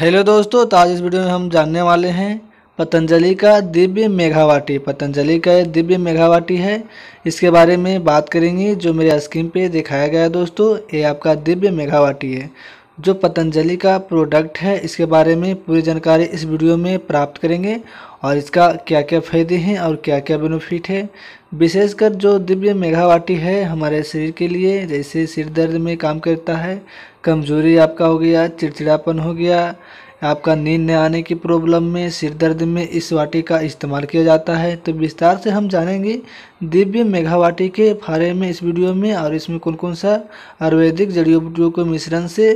hello दोस्तों तो आज इस वीडियो में हम जानने वाले हैं पतंजलि का दिव्य मेघावाटी पतंजलि का दिव्य मेघावाटी है इसके बारे में बात करेंगे जो मेरे स्क्रीन पे दिखाया गया है दोस्तों ये आपका दिव्य मेघावाटी है जो पतंजलि का प्रोडक्ट है इसके बारे में पूरी जानकारी इस वीडियो में प्राप्त करेंगे और इसका क्या क्या फ़ायदे हैं और क्या क्या बेनिफिट है विशेषकर जो दिव्य मेघावाटी है हमारे शरीर के लिए जैसे सिर दर्द में काम करता है कमज़ोरी आपका हो गया चिड़चिड़ापन हो गया आपका नींद न आने की प्रॉब्लम में सिर दर्द में इस वाटी का इस्तेमाल किया जाता है तो विस्तार से हम जानेंगे दिव्य मेघावाटी के फारे में इस वीडियो में और इसमें कौन कौन सा आयुर्वेदिक जड़ी बूटियों के मिश्रण से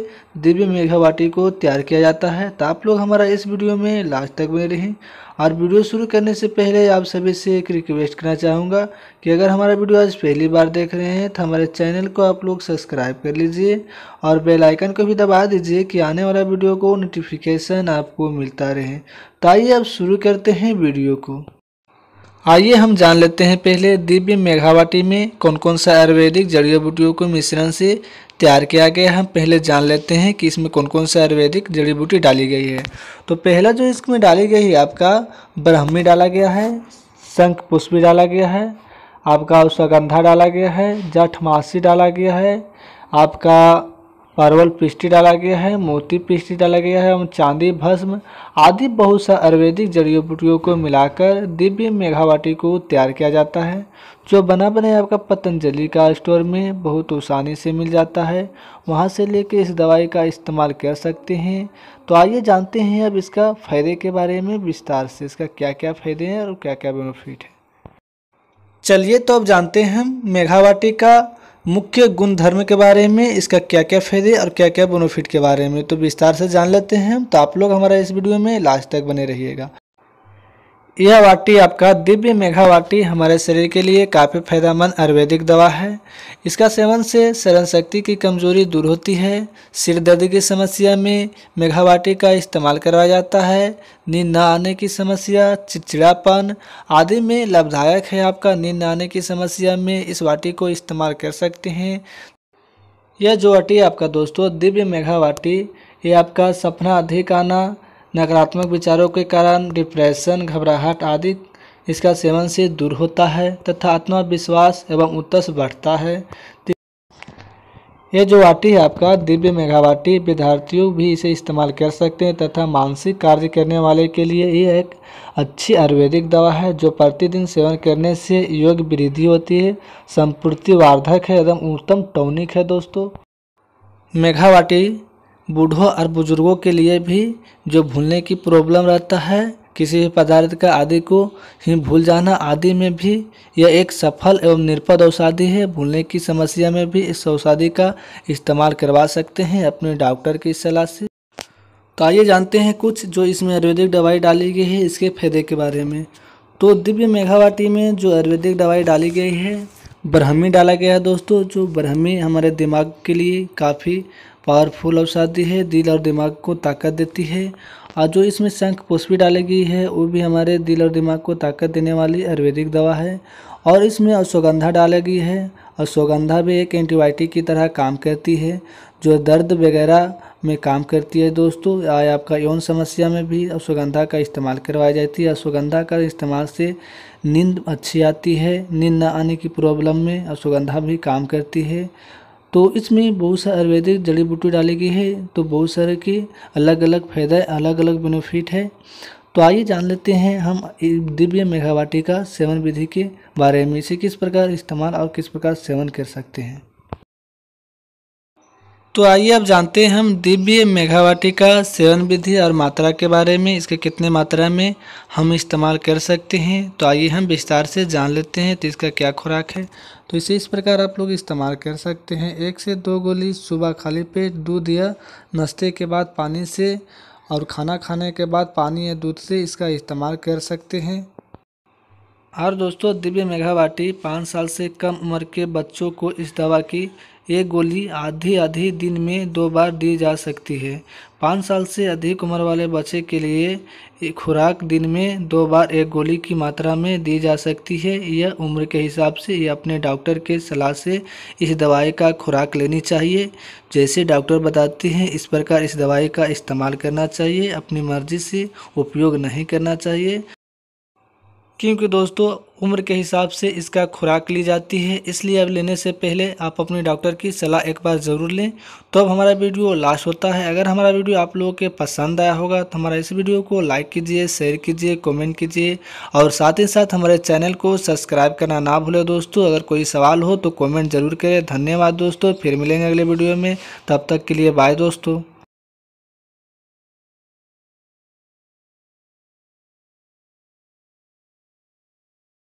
दिव्य मेघावाटी को तैयार किया जाता है तो आप लोग हमारा इस वीडियो में लास्ट तक बने रहें और वीडियो शुरू करने से पहले आप सभी से एक रिक्वेस्ट करना चाहूँगा कि अगर हमारा वीडियो आज पहली बार देख रहे हैं तो हमारे चैनल को आप लोग सब्सक्राइब कर लीजिए और बेल आइकन को भी दबा दीजिए कि आने वाला वीडियो को नोटिफिकेशन आपको मिलता रहे तो आइए आप शुरू करते हैं वीडियो को आइए हम जान लेते हैं पहले दिव्य मेघावाटी में कौन कौन सा आयुर्वेदिक जड़ी बूटियों को मिश्रण से तैयार किया गया हम पहले जान लेते हैं कि इसमें कौन कौन से आयुर्वेदिक जड़ी बूटी डाली गई है तो पहला जो इसमें डाली गई है आपका ब्रह्मी डाला गया है शंख पुष्पी डाला गया है आपका गंधा डाला गया है जठमासी डाला गया है आपका परवल पिस्टी डाला गया है मोती पिस्टी डाला गया है एवं चांदी भस्म आदि बहुत सा आयुर्वेदिक जड़ी बूटियों को मिलाकर दिव्य मेघावाटी को तैयार किया जाता है जो बना बने आपका पतंजलि का स्टोर में बहुत आसानी से मिल जाता है वहाँ से लेके इस दवाई का इस्तेमाल कर सकते हैं तो आइए जानते हैं अब इसका फ़ायदे के बारे में विस्तार से इसका क्या क्या फ़ायदे हैं और क्या क्या बेनिफिट है चलिए तो अब जानते हैं मेघावाटी का मुख्य गुणधर्म के बारे में इसका क्या क्या फायदे और क्या क्या बेनिफिट के बारे में तो विस्तार से जान लेते हैं तो आप लोग हमारा इस वीडियो में लास्ट तक बने रहिएगा यह वाटी आपका दिव्य मेघा वाटी हमारे शरीर के लिए काफ़ी फायदेमंद आयुर्वेदिक दवा है इसका सेवन से शरण शक्ति की कमजोरी दूर होती है सिर दर्द की समस्या में मेघा वाटी का इस्तेमाल करवाया जाता है नींद न आने की समस्या चिड़चिड़ापन आदि में लाभदायक है आपका नींद न आने की समस्या में इस वाटी को इस्तेमाल कर सकते हैं यह जो वाटी आपका दोस्तों दिव्य मेघा वाटी ये आपका सपना अधिक आना नकारात्मक विचारों के कारण डिप्रेशन घबराहट आदि इसका सेवन से दूर होता है तथा आत्मविश्वास एवं उत्तस बढ़ता है ये जो वाटी है आपका दिव्य मेघावाटी विद्यार्थियों भी इसे इस्तेमाल कर सकते हैं तथा मानसिक कार्य करने वाले के लिए ये एक अच्छी आयुर्वेदिक दवा है जो प्रतिदिन सेवन करने से योग वृद्धि होती है संपूर्ति वार्धक है एकदम उत्तम टॉनिक है दोस्तों मेघावाटी बूढ़ों और बुज़ुर्गों के लिए भी जो भूलने की प्रॉब्लम रहता है किसी भी पदार्थ का आदि को ही भूल जाना आदि में भी यह एक सफल एवं निरपद औषधि है भूलने की समस्या में भी इस औषधि का इस्तेमाल करवा सकते हैं अपने डॉक्टर की सलाह से तो आइए जानते हैं कुछ जो इसमें आयुर्वेदिक दवाई डाली गई है इसके फायदे के बारे में तो दिव्य मेघावाटी में जो आयुर्वेदिक दवाई डाली गई है ब्रह्मी डाला गया है दोस्तों जो ब्रह्मी हमारे दिमाग के लिए काफ़ी पावरफुल औषधि है दिल और दिमाग को ताकत देती है और जो इसमें शंख पुष्पी डाली गई है वो भी हमारे दिल और दिमाग को ताकत देने वाली आयुर्वेदिक दवा है और इसमें अश्वगंधा डाली गई है अश्वगंधा भी एक एंटीबायोटिक की तरह काम करती है जो दर्द वगैरह में काम करती है दोस्तों या आपका यौन समस्या में भी अश्वगंधा का इस्तेमाल करवाई जाती है अश्वगंधा का इस्तेमाल से नींद अच्छी आती है नींद न आने की प्रॉब्लम में अश्वगंधा भी काम करती है तो इसमें बहुत सारे आयुर्वेदिक जड़ी बूटी डाली गई है तो बहुत सारे के अलग अलग फ़ायदा अलग अलग बेनिफिट है तो आइए जान लेते हैं हम दिव्य मेघावाटी का सेवन विधि के बारे में इसे किस प्रकार इस्तेमाल और किस प्रकार सेवन कर सकते हैं तो आइए अब जानते हैं हम दिव्य मेघावाटी का सेवन विधि और मात्रा के बारे में इसके कितने मात्रा में हम इस्तेमाल कर सकते हैं तो आइए हम विस्तार से जान लेते हैं तो इसका क्या खुराक है तो इसे इस प्रकार आप लोग इस्तेमाल कर सकते हैं एक से दो गोली सुबह खाली पेट दूध या नाश्ते के बाद पानी से और खाना खाने के बाद पानी या दूध से इसका इस्तेमाल कर सकते हैं और दोस्तों दिव्य मेघावाटी पाँच साल से कम उम्र के बच्चों को इस दवा की ये गोली आधी आधी दिन में दो बार दी जा सकती है पाँच साल से अधिक उम्र वाले बच्चे के लिए खुराक दिन में दो बार एक गोली की मात्रा में दी जा सकती है यह उम्र के हिसाब से या अपने डॉक्टर के सलाह से इस दवाई का खुराक लेनी चाहिए जैसे डॉक्टर बताते हैं इस प्रकार इस दवाई का इस्तेमाल करना चाहिए अपनी मर्ज़ी से उपयोग नहीं करना चाहिए क्योंकि दोस्तों उम्र के हिसाब से इसका खुराक ली जाती है इसलिए अब लेने से पहले आप अपने डॉक्टर की सलाह एक बार ज़रूर लें तो अब हमारा वीडियो लास्ट होता है अगर हमारा वीडियो आप लोगों के पसंद आया होगा तो हमारा इस वीडियो को लाइक कीजिए शेयर कीजिए कमेंट कीजिए और साथ ही साथ हमारे चैनल को सब्सक्राइब करना ना भूलें दोस्तों अगर कोई सवाल हो तो कॉमेंट ज़रूर करें धन्यवाद दोस्तों फिर मिलेंगे अगले वीडियो में तब तक के लिए बाय दोस्तों